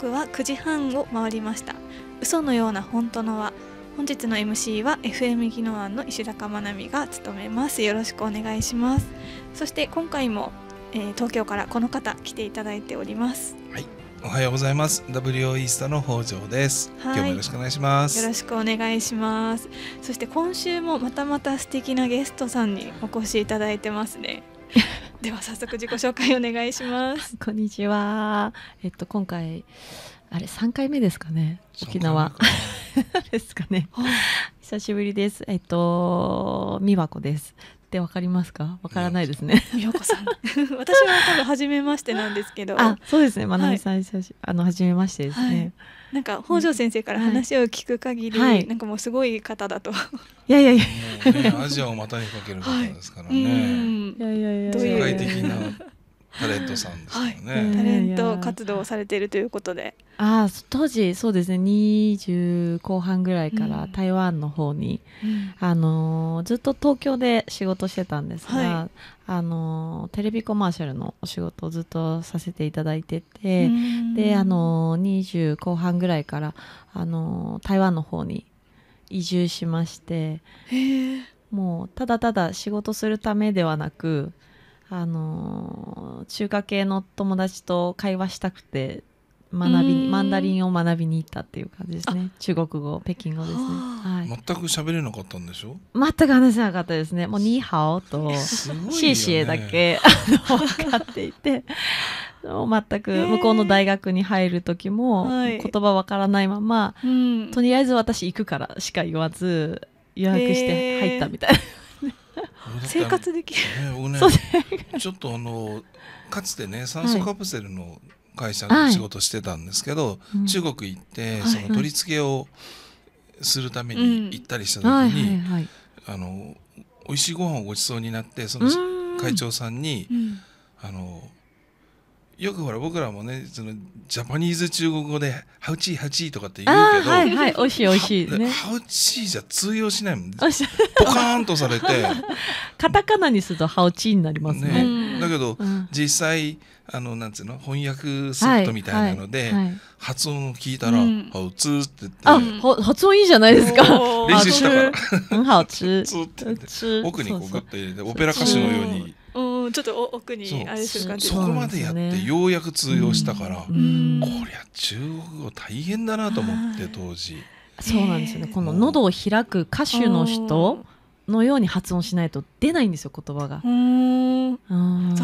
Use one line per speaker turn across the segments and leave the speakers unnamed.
刻は9時半を回りました嘘のような本当の輪本日の MC は FM 技能案の石坂まなみが務めますよろしくお願いしますそして今回も、えー、東京からこの方来ていただいておりますはい
おはようございます WOE スタの北条です今日もよろしくお
願いしますよろしくお願いしますそして今週もまたまた素敵なゲストさんにお越しいただいてますねでは早速自己紹介お願いします こんにちはえっと
今回あれ3回目ですかね沖縄 ですかね久しぶりですえっと美和子ですってわかりますかわからないですね。美穂子さん
私は多分初めましてなんですけどあそうですねまなみさん、はい、あの初めましてですね。はいなんか北条先生から話を聞く限り、はい、なんかもうすごい方だと。いやいやいや、アジアを股にかける方ですからね。はい、いやいやいや。世界的なタレントさんですよね、はい、タレント活動をされているということで
あ当時そうですね20後半ぐらいから台湾の方に、うん、あのずっと東京で仕事してたんですが、はい、あのテレビコマーシャルのお仕事をずっとさせていただいてて、うん、であの20後半ぐらいからあの台湾の方に移住しましてもうただただ仕事するためではなくあの中華系の友達と会話したくて学びマンダリンを学びに行ったっていう感じですね中国語北京語ですね、はい、全く喋れなかったんでしょ全く話せなかったですねもう「ニーハオ」と「シーシエ」だけ 分かっていて全く向こうの大学に入る時も言葉わからないまま、はい、とりあえず私行くからしか言わず予約して入ったみたいな、
生活
できる、
ねね、ちょっ
とあのかつてね酸素カプセルの会社の仕事してたんですけど、はい、中国行って、その取り付けをするために行ったりした時に、あの美味しいご飯をごちそうになってその会長さんに、うん、あのよくほら僕らもねそのジャパニーズ中国語で「ハウチーハウチー」とかって言うけどはいはいおいしいおいしい、ね、
ハウチーじゃ通用しないもんポカーンとされて カタカナにするとハウチーになりますね、ねだけど、
実際あのなんつうの翻訳ソフトみたいなので、発音を聞いたら「ツー」って言ってあ
発音いいじゃないですか練習したか
ら「ツー」って奥にこうグッと入れてオペラ歌手のように。
うん、ちょっと奥にあれする感じそこまでやってよう
や
く通用したから、こりゃ中国語大変だなと思って当時。
そうなんですよね。この喉を開く歌手の人のように発音しないと出ないんですよ言葉が。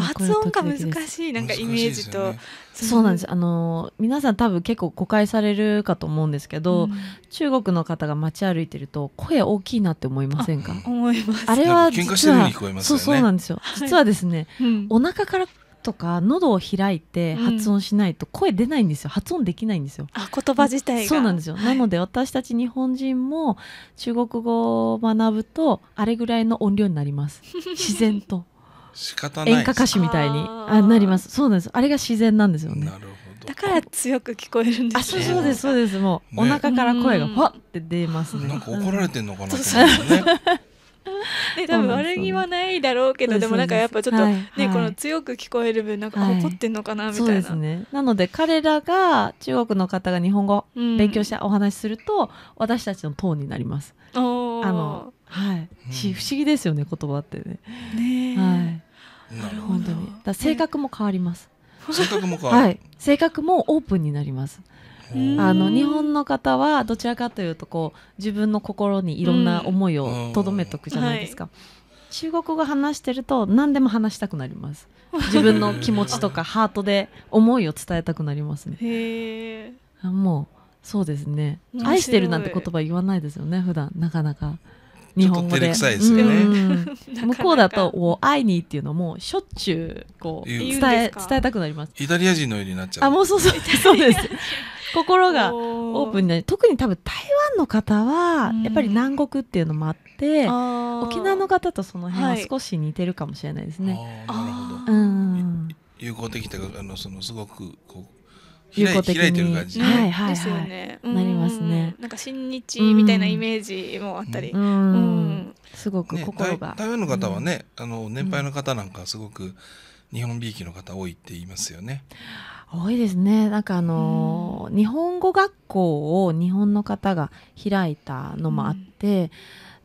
発音が難しいなんかイメージと、ね、そうなんです
あの皆さん多分結構誤解されるかと思うんですけど、うん、中国の方が街歩いてると声大きいなって思いませんかあれは実は、ね、そうそうなんですよ実はですね、はい、うん、お腹からとか喉を開いて発音しないと声出ないんですよ、うん、発音できないんですよあ言葉自体そうなんですよ、はい、なので私たち日本人も中国語を学ぶとあれぐらいの音量になります 自然と仕方演歌歌手みたいにあなりますそうなんですあれが自然なんですよね
だから強く聞こえるんです、ね、あそうですそうですもう、ね、お腹から声がファっ
て出ますね、なんか怒られてんのかな、うね、
で多分悪気はないだろうけどでもなんかやっぱちょっと、はい、ね、この強く聞こえる分なんか怒ってんのかな、はい、みたいな。ですね、
なので彼らが中国の方が日本語勉強してお話しすると、うん、私たちのトーンになります。あのはい、うん、し不思議ですよね言葉ってね。ねはい、なるほど本当にだ性格も変わります。性格も変わる、はい、性格もオープンになります。
あの日
本の方はどちらかというとこう自分の心にいろんな思いをとどめとくじゃないですか、うんはい、中国語話してると何でも話したくなります 自分の気持ちとかハートで思いを伝えたくなりますねへもうそうですね愛してるなんて言葉言わないですよね普段なかなか。日本語で。向こうだと、お愛にっていうのも、しょっちゅう、こう、伝え、伝えたくなります。イタリア
人のようになっち
ゃう。あ、もうそうそう、
そうです。心がオープンになり特に多分台湾の方はやっぱり南国っていうのもあって、う沖縄の方とその辺は少し似てるかもしれないですね。なるほど、うん、
友好的といかあのそのすごくこう友好的にはい
はいですよね、なりますねなんか親日みたいなイメージもあったり、うんすごく心
が、台湾の方はね、あの年配の方なんかすごく、日本びいきの方多いって言いますよね。
多いですねなんかあのー日本語学校を日本の方が開いたのもあって、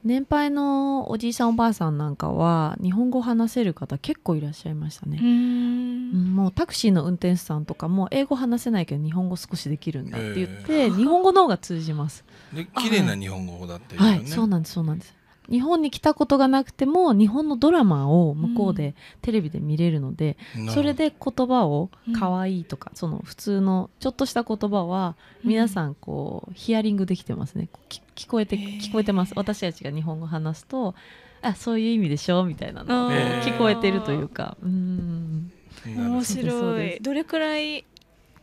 年配のおじいさんおばあさんなんかは日本語を話せる方結構いらっしゃいましたね、
う
もうタクシーの運転手さんとかも英語話せないけど日本語少しできるんだって言って、えー、日本語の方が通じます
で綺麗な日本語だって、ねはい、はい、そうなんで
すそうなんです日本に来たことがなくても日本のドラマを向こうでテレビで見れるので、うん、それで言葉を「かわいい」とか、うん、その普通のちょっとした言葉は皆さんこうヒアリングできてますね聞こえて聞こえてます私たちが日本語話すと「あそういう意味でしょ」みたいなの聞こえてるというか。うん面白い
どれくらいい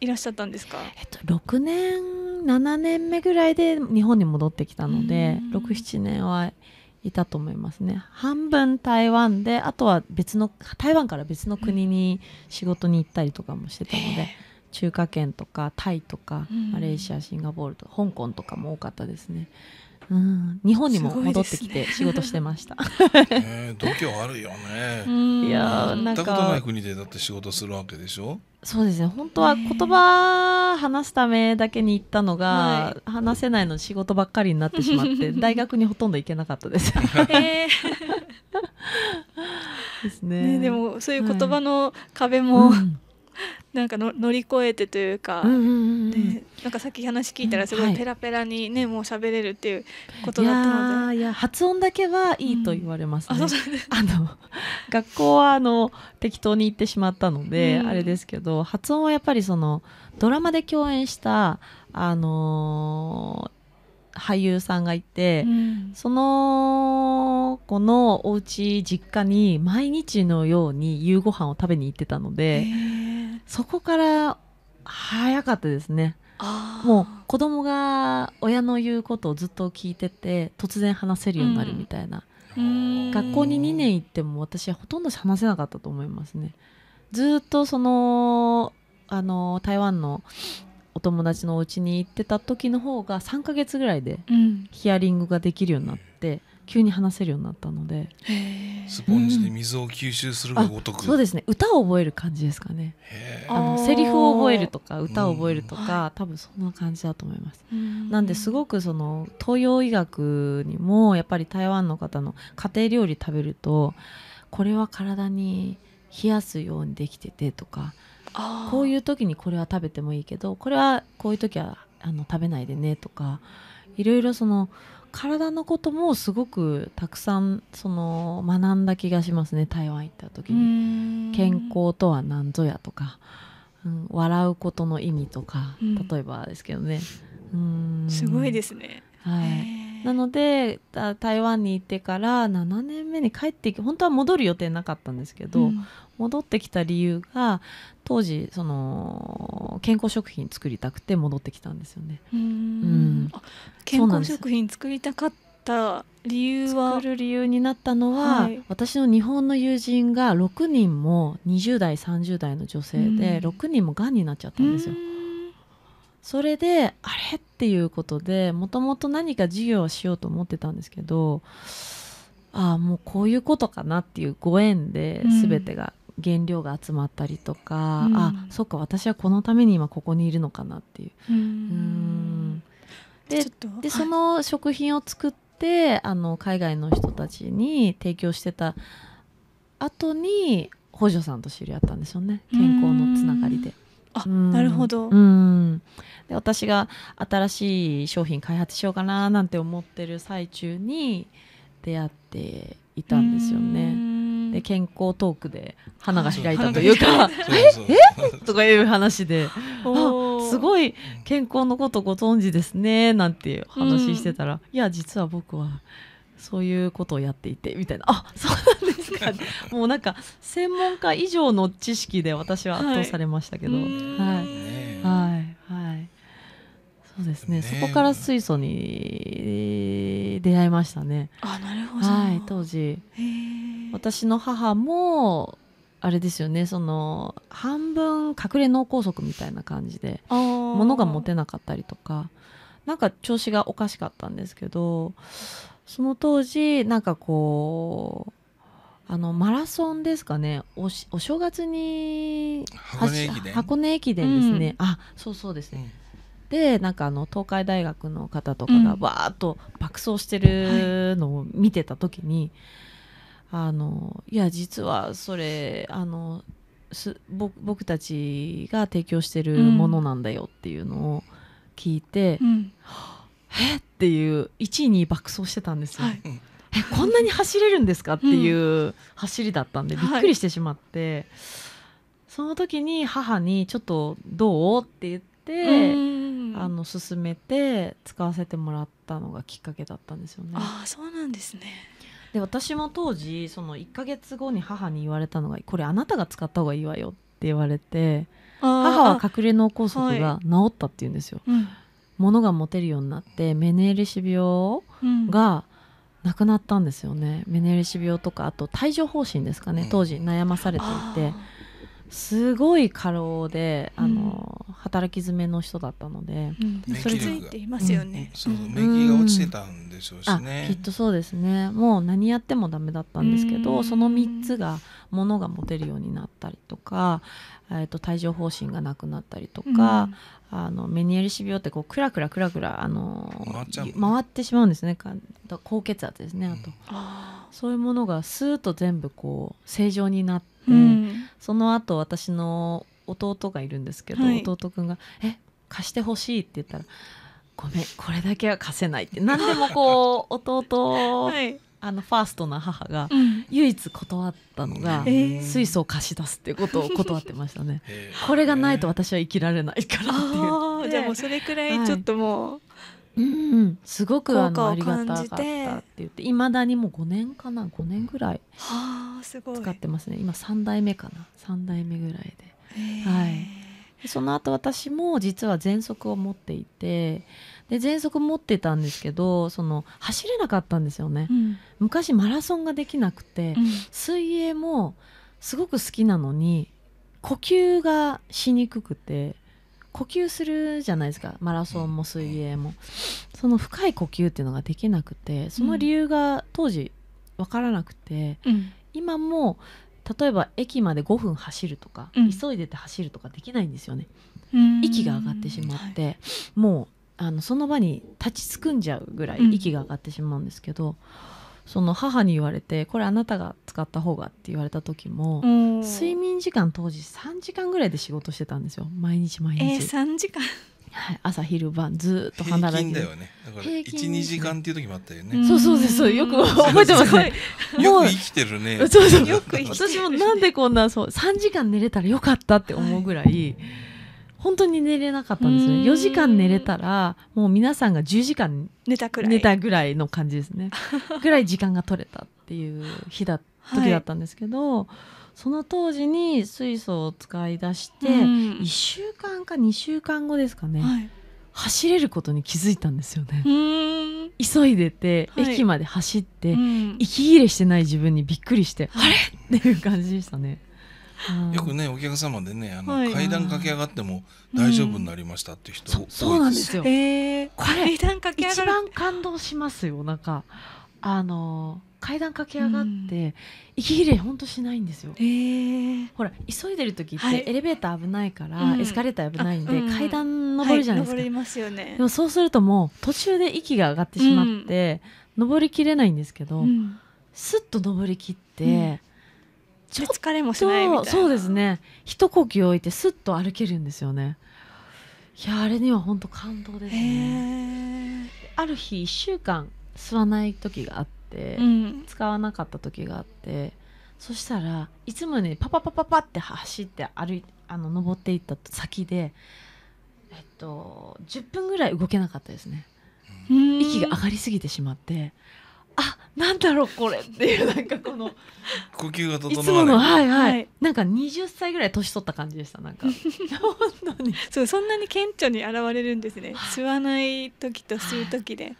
らっしゃったんですか、えっ
と、6年7年目ぐらいで日本に戻ってきたので67年はいたと思いますね半分台湾であとは別の台湾から別の国に仕事に行ったりとかもしてたので、中華圏とかタイとか、マレーシアシンガポールとか香港とかも多かったですね。うん、日本にも戻ってきて仕事してました。ね、度胸
あるよね。いやなんか。行ったことない国でだって仕事するわけでしょ。
そうですね。本当は言葉話すためだけに行ったのが、話せないの仕事ばっかりになってしまって、大学にほとんど行けなかったです。
で
すねね。でもそ
ういう言葉の壁も、うんなんかの乗り越えてというか、うんうんうんね、なんかさっき話聞いたらすごいペラペラにね、うんはい、もう喋れるっていうことだったの
でいや発音だけはいいと言われますね、うん、ああの学校はあの適当に行ってしまったので、うん、あれですけど発音はやっぱりそのドラマで共演したあのー俳優さんがいて、うん、その子のお家実家に毎日のように夕ご飯を食べに行ってたのでそこから早かったですね。もう子供が親の言うことをずっと聞いてて突然話せるようになるみたいな、
うん、学校に
2年行っても私はほとんど話せなかったと思いますねずっとそのあの台湾のお友達のお家に行ってた時の方が3ヶ月ぐらいでヒアリングができるようになって、急に話せるようになったのでスポンジで水を吸収するがごとく、うん、そうですね歌を覚える感じですかねあのセリフを覚えるとか歌を覚えるとか、うん、多分そんな感じだと思います、うん、なんですごくその東洋医学にもやっぱり台湾の方の家庭料理食べるとこれは体に冷やすようにできててとかこういう時にこれは食べてもいいけどこれはこういう時はあの食べないでねとかいろいろその体のこともすごくたくさんその学んだ気がしますね台湾行った時に健康とは何ぞやとか、うん、笑うことの意味とか、うん、例えばですけどね、うん、すごいですねはい、なので台湾に行ってから7年目に帰って本当は戻る予定なかったんですけど、うん、戻ってきた理由が当時その健康食品作りたくて戻ってきたんですよね。うん、うん、健康食品作りたかった理由は作る理由になったのは、はい、私の日本の友人が6人も20代30代の女性で、うん、6人もがんになっちゃったんですよ。それであれっていうことでもともと何か事業をしようと思ってたんですけどああもうこういうことかなっていうご縁で全てが、原料が集まったりとか、うん、あそっか私はこのために今ここにいるのかなっていう。ででその食品を作って、あの海外の人たちに提供してた後に補助さんと知り合ったんですよね健康のつながりで。あ、うん、なるほど、うん、で私が新しい商品開発しようかななんて思ってる最中に出会っていたんですよね。で健康トークで花が開いたというか「ええ とかいう話で「あすごい健康のことご存知ですね」なんて話してたら「いや実は僕はそういうことをやっていてみたいなあそうなんですか、もうなんか専門家以上の知識で私は圧倒されましたけど、はい、はい、はい、そうですね、ね、そこから水素に出会いましたねあなるほど、はい、当時私の母もあれですよねその半分隠れ脳梗塞みたいな感じで物が持てなかったりとかなんか調子がおかしかったんですけどその当時なんかこうあのマラソンですかねお正月に箱根駅伝箱根駅伝ですね、うん、あそうそうですね、うん、でなんかあの東海大学の方とかがわーっと爆走してるのを見てた時に、うんはい、あのいや実はそれあのす僕たちが提供してるものなんだよっていうのを聞いて、うん、はあえっていう1位に爆走してたんですよ、はい、えこんなに走れるんですかっていう走りだったんでびっくりしてしまって、はい、その時に母に「ちょっとどう?」って言って。あの勧めて使わせてもらったのがきっかけだったんですよね。あそ
うなんですね
で私も当時その1か月後に母に言われたのが「これあなたが使った方がいいわよ」って言われて母は隠れ脳梗塞が治ったって言うんですよ。はいうん、ものが持てるようになってメネーレ氏病がなくなったんですよね、うん、メネーレ氏病とかあと帯状疱疹ですかね当時悩まされていて。すごい過労で、あの、うん、働き詰めの人だったので、うん、それついていますよね、うん、そう免疫が落ちてたんでしょうしね、きっとそうですねもう何やってもダメだったんですけど、その三つがものが持てるようになったりとか、えーと、帯状疱疹がなくなったりとか、あのメニエルシ病ってこうクラクラクラクラあの回ってしまうんですねか高血圧ですねあと、そういうものがスーッと全部こう正常になっうん、その後私の弟がいるんですけど、はい、弟くんが「え貸してほしい」って言ったら「ごめんこれだけは貸せない」って何でもこう 弟、はい、あのファーストな母が唯一断ったのが、うん、水素を貸し出すっていうことを断ってましたね、これがないと私は生きられないか
らっていう、えじゃあもうそれくらいちょっともう、はい
うん、すごくあのありがたかったって言っていまだにもう5年かな5年ぐらい使ってますね今3代目かな3代目ぐらいで、はい、その後私も実は喘息を持っていてで喘息持ってたんですけどその走れなかったんですよね、うん、昔マラソンができなくて、うん、水泳もすごく好きなのに呼吸がしにくくて呼吸するじゃないですかマラソンも水泳も、その深い呼吸っていうのができなくてその理由が当時分からなくて、うん、今も例えば駅まで5分走るとか、うん、急いでて走るとかできないんですよね、
息が上がって
しまって、はい、もうあのその場に立ちすくんじゃうぐらい息が上がってしまうんですけど、その母に言われてこれあなたが使った方がって言われた時も、うん、睡眠時間当時3時間ぐらいで仕事してたんですよ毎日毎日、えー、
3時間
はい、朝昼晩ずっと働いて平均だよね
だから12
時間っていう時もあったよ
ねそうそうですよく覚えてますねよく生き
てるね
そうそうよく私もなんでこんなそう3時間寝れたらよかったって思うぐらい、はい本当に寝れなかったんです4時間寝れたらもう皆さんが10時間寝たぐらいの感じですね ぐらい時間が取れたっていう日だ時だったんですけど、はい、その当時に水素を使い出して1週間か2週間後ですかね、はい、走れることに気づいたんですよね。急いでて、はい、駅まで走って、息切れしてない自分にびっくりして、あれっていう感じでしたね。
よくねお客様でねあの、はい、階段駆け上がっても大丈夫になりましたってう人、そうなんですよ、
えー、階段駆け上がる一番感動しますよなんかあの階段駆け上がって、うん、息切れ本当しないんですよ、えー、ほら急いでる時ってエレベーター危ないから、はい、エスカレーター危ないんで、うん、階段登るじゃないですか、は
いすね、でも
そうするともう途中で息が上がってしまって、登りきれないんですけど、うん、スッと登りきって、ちょっと疲れもしないみたいなそうですね一呼吸置いてすっと歩けるんですよねいやあれには本当感動ですねある日1週間吸わない時があって、うん、使わなかった時があってそしたらいつもねパパパパパって走って歩いあの登っていった先でえっと10分ぐらい動けなかったですね
息が上
がりすぎてしまってあなんだろうこれっていうなんかこの
呼吸が整わないいつものはいはい、は
い、なんか20歳ぐらい年取った感じでしたなんか
本当にそうそんなに顕著に現れるんですね吸わない時と吸う時で、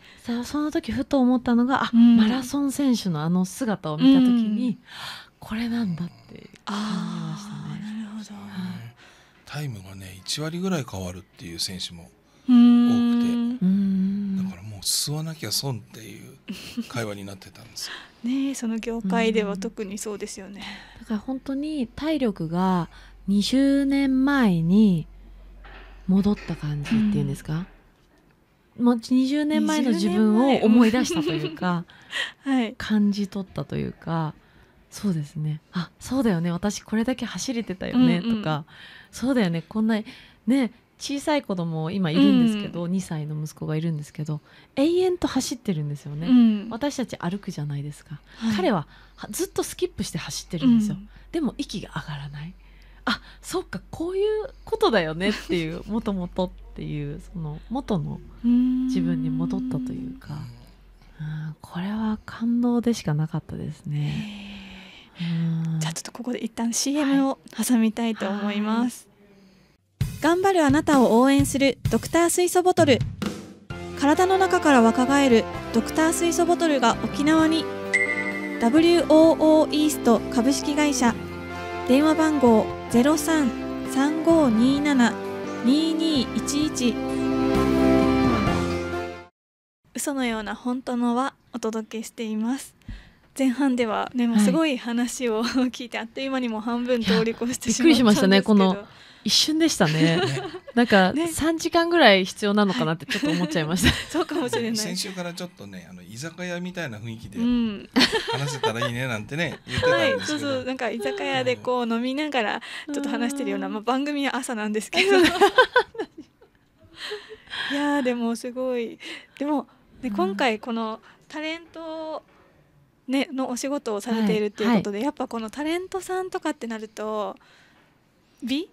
その時ふと思ったのがあ、うん、マラソ
ン選手のあの姿を見た時に、うん、これなんだってあじましたねなるほど、はい、
タイムがね1割ぐらい変わるっていう選手も
多く
吸わなきゃ損っていう会話になってたんです
ねその業界では特にそうですよね、
だから本当に体力が20年前に戻った感じっていうんですか、うん、もう20年前の自分を思い出したというか、はい、感じ取ったというかそうですねあそうだよね私これだけ走れてたよねとか、うんうん、そうだよねこんなね小さい子供今いるんですけど、うん、2歳の息子がいるんですけど永遠と走ってるんですよね、うん、私たち歩くじゃないですか、はい、彼はずっとスキップして走ってるんですよ、うん、でも息が上がらないあそっかこういうことだよねっていうもともとっていうその元の自分に戻ったというか
うんこれは感動でしかなかったですねじゃあちょっとここで一旦 CM を挟みたいと思います、はい頑張るあなたを応援するドクター水素ボトル体の中から若返るドクター水素ボトルが沖縄に WOO イースト株式会社電話番号0335272211嘘のような本当のはお届けしています前半ではでもすごい話を 聞いて、あっという間にも半分通り越してしまったびっくりしましたねこの
一瞬でしたね なんか三時間ぐらい必要なのかなってちょっと思っちゃいました、はい、そうかもしれない先
週か
らちょっとねあの居酒屋みたいな雰囲気で
話せたらいいねなんてね言ってたんですはい、そうそうなんか居酒屋でこう飲みながらちょっと話してるような、まあ、番組は朝なんですけどいやでもすごいでも、で今回このタレントね、のお仕事をされているっていうことで、はい、やっぱこのタレントさんとかってなると美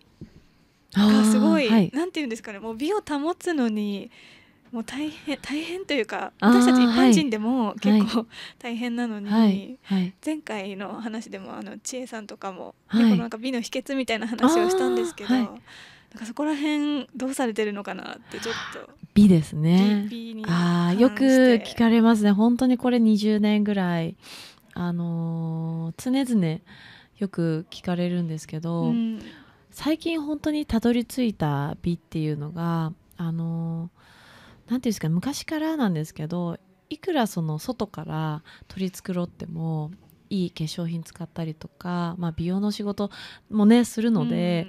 がすご
い、はい、なんて言うんですかねもう美を保つのにもう大変大変というか私たち一般人でも結構 大変なのに、はいはい、前回の話でもあの千恵さんとかも、ね、このなんか美の秘訣みたいな話をしたんですけど。なんかそこら辺どうされてるのかなってちょっと
美ですねあよく聞かれますね本当にこれ20年ぐらいあのー、常々よく聞かれるんですけど、うん、最近本当にたどり着いた美っていうのがあのー、なんていうんですか昔からなんですけどいくらその外から取り繕ってもいい化粧品使ったりとか、まあ、美容の仕事もねするので、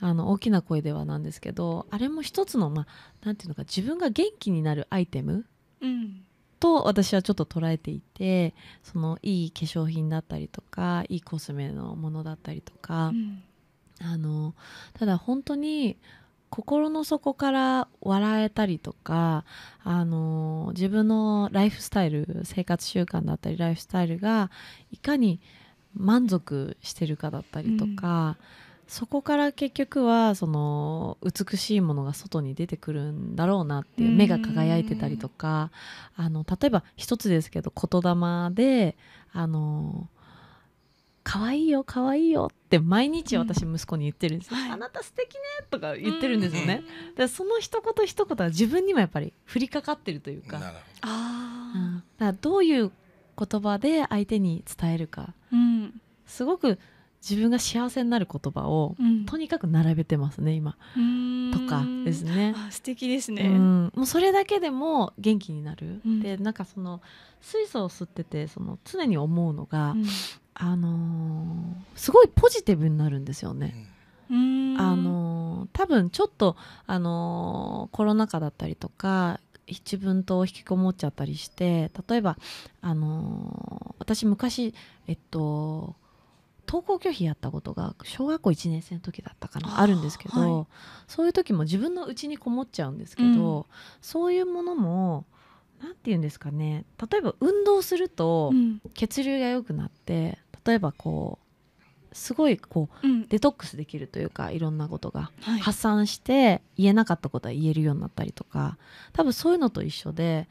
あの大きな声ではなんですけどあれも一つのまあ、ていうのか自分が元気になるアイテム、と私はちょっと捉えていてそのいい化粧品だったりとかいいコスメのものだったりとか、うん、あのただ本当に心の底から笑えたりとか、あの自分のライフスタイル生活習慣だったりライフスタイルがいかに満足してるかだったりとか、うん、そこから結局はその美しいものが外に出てくるんだろうなっていう目が輝いてたりとか、あの例えば一つですけど言霊であの可愛いよ可愛いよって毎日私息子に言ってるんですよ、うん、あなた素敵ねとか言ってるんですよね、うん、その一言一言は自分にもやっぱり降りかかってるというかなうん、だどういう言葉で相手に伝えるか、うん、すごく自分が幸せになる言葉を、とにかく並べてますね今とかですね
素敵ですね、も
うそれだけでも元気になる、でなんかその水素を吸っててその常に思うのが、あのー、すごいポジティブになるんですよね。うん、あのー、多分ちょっと、あのー、コロナ禍だったりとか自分と引きこもっちゃったりして例えば、あの私昔、えっと、登校拒否やったことが小学校1年生の時だったかなあるんですけど、はい、そういう時も自分の家にこもっちゃうんですけど、うん、そういうものも何て言うんですかね例えば運動すると血流が良くなって、例えばこうすごいこう、うん、デトックスできるというかいろんなことが、発散して言えなかったことは言えるようになったりとか多分そういうのと一緒で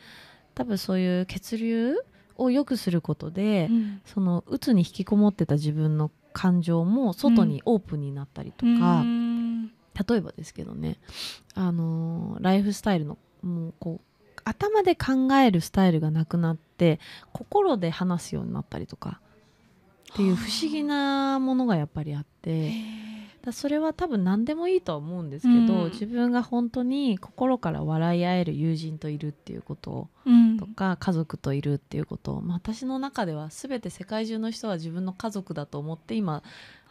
多分そういう血流を良くすることで、うん、そのうつに引きこもってた自分の感情も外にオープンになったりとか、うん、例えばですけどね、あのー、ライフスタイルのもうこう頭で考えるスタイルがなくなって心で話すようになったりとかっていう不思議なものがやっぱりあって。だそれは多分何でもいいとは思うんですけど、うん、自分が本当に心から笑い合える友人といるっていうこととか、うん、家族といるっていうこと、まあ、私の中では全て世界中の人は自分の家族だと思って今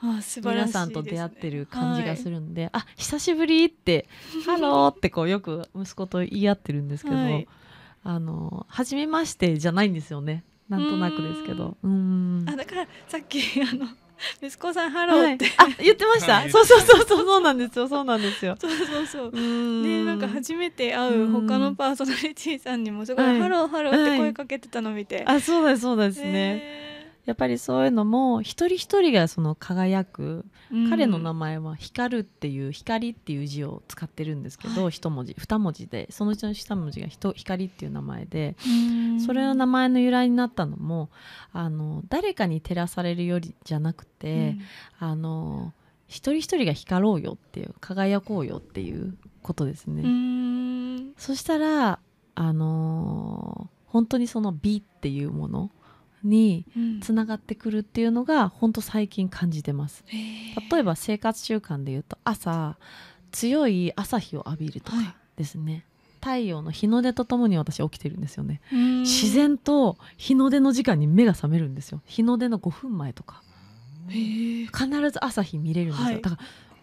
あ素らね、皆さんと出会ってる感じがするん
で「はい、あ久しぶり!」って「ハロー!」ってこうよく息子と言い合ってるんですけど。はいあの初めましてじゃないんですよねなんとなくですけどうん
あだからさっき あの息子さんハローって、はい、あ言ってました、そうそうそうそうそうなんですよそうなんですよ そうそうそうねなんか初めて会う他のパーソナリティーさんにもすごいハローハローって声かけてたの見て、はい、あそ
うですそうですね、えーやっぱりそういうのも一人一人がその輝く、うん、彼の名前は「光る」っていう「光」っていう字を使ってるんですけど、はい、1文字二文字でそのうちの下文字が「光」っていう名前で、それの名前の由来になったのもあの誰かに照らされるよりじゃなくて、うん、あの一人一人が光ろうよっていう輝こうよっていうことですね。そしたらあの本当にその美っていうもの、につながってくるっていうのが、本当最近感じてます。例えば生活習慣でいうと朝強い朝日を浴びるとかですね。はい太陽の日の出とともに私起きてるんですよね自然と日の出の時間に目が覚めるんですよ日の出の5分前とか必ず朝日見れるんですよ、はい、だから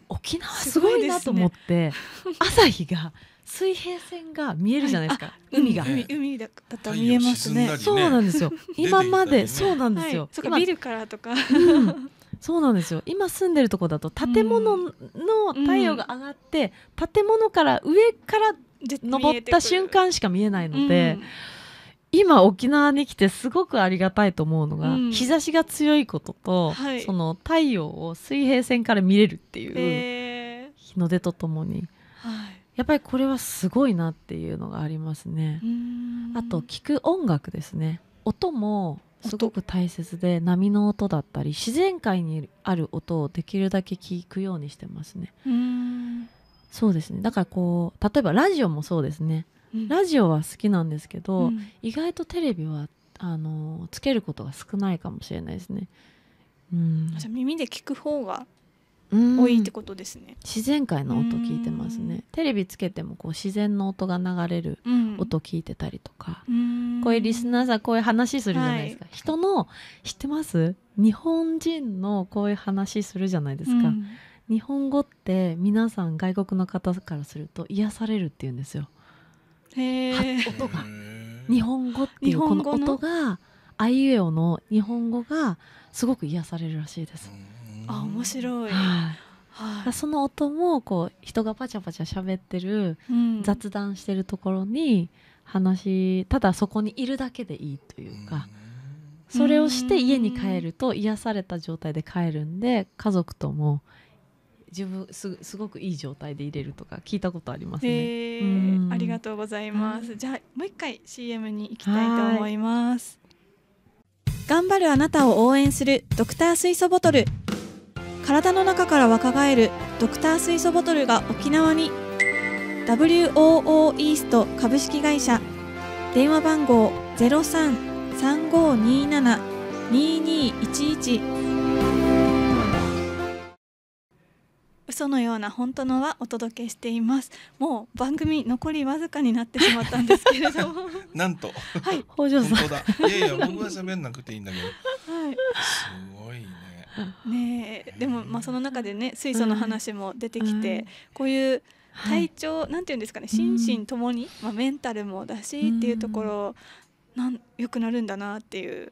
沖縄すごいなと思っ
て、ね、朝日が水平線が見えるじゃないですか、はい、海が、海海だったら見えますね、ね、そうなんですよ今まで、ね、そうなんですよ、はい、ビルからとか、う
ん、そうなんですよ今住んでるとこだと建物の
太陽が上がっ
て、うん、建物から上から登った瞬間しか見えないので、うん、今沖縄に来てすごくありがたいと思うのが、うん、日差しが強いことと、はい、その太陽を水平線から見れるっていう、日の出とともに、はい、やっぱりこれはすごいなっていうのがありますね。あと聞く音楽ですね音もすごく大切で波の音だったり自然界にある音をできるだけ聞くようにしてますね。うそうですねだからこう例えばラジオもそうですね、うん、ラジオは好きなんですけど、うん、意外とテレビはあのつけることが少ないかもしれないですね。うん、
じ耳で聞く方が
多いってことですね自然界の音聞いてますねテレビつけてもこう自然の音が流れる音聞いてたりとか、う
ん、こうい
うリスナーさんこういう話するじゃないですか、はい、人の知ってます日本人のこういう話するじゃないですか、うん、日本語って皆さん外国の方からすると癒されるって言うんですよ
へえ音が
日本語っていうこの音がアイうえおの日本語がすごく癒されるらしいで
す、うんあ面白い、は
いはい、その音もこう人がパチャパチャ喋ってる、うん、雑談してるところに話ただそこにいるだけでいいというか、うん、
それをして家に帰
ると癒された状態で帰るんで家族とも
自分すすごくいい状態で入れるとか聞いたことありますね。えうん、ありがとうございます。じゃあもう一回 CM に行きたいと思います。頑張るあなたを応援するドクター水素ボトル。体の中から若返るドクター水素ボトルが沖縄に WOO イースト株式会社電話番号0335272211嘘のような本当のはお届けしていますもう番組残りわずかになってしまったんですけれども なんとはい北条
さんいやいや僕は喋んなくていいんだけど
はいねでもまあその中でね水素の話も出てきて、うん、こういう体調、はい、なんていうんですかね心身ともに、うん、まあ、メンタルもだしっていうところ、うん、なんよくなるんだなっていう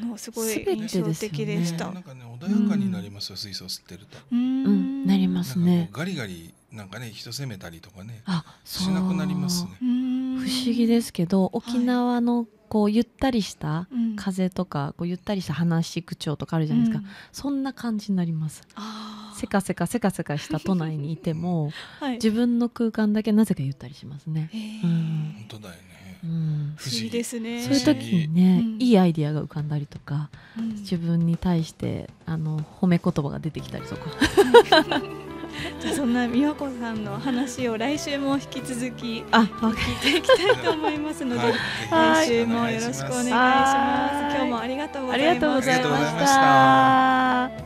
のすごい印象的でした。ね、なんかね
穏やかになりますよ、水素吸ってると。うん、なりますね。ガリガリなんかね人責めたりとかねあしなくなりますね。
不思議ですけど沖縄のこうゆったりした風とか、こうゆったりした話口調とかあるじゃないですか、そんな感じになりますせかせかせかせかした都内にいても、自分の空間だけなぜかゆったりしますね、本当だよねうん、
不思議ですねそういう時にね、
いいアイディアが浮かんだりとか、自分に対してあの褒め言葉が出てきたりとか。
じゃあそんな美和子さんの話を来週も引き続きあ聞いていきたいと思いますので、来週もよろしくお願いします。今日もありがとうございました。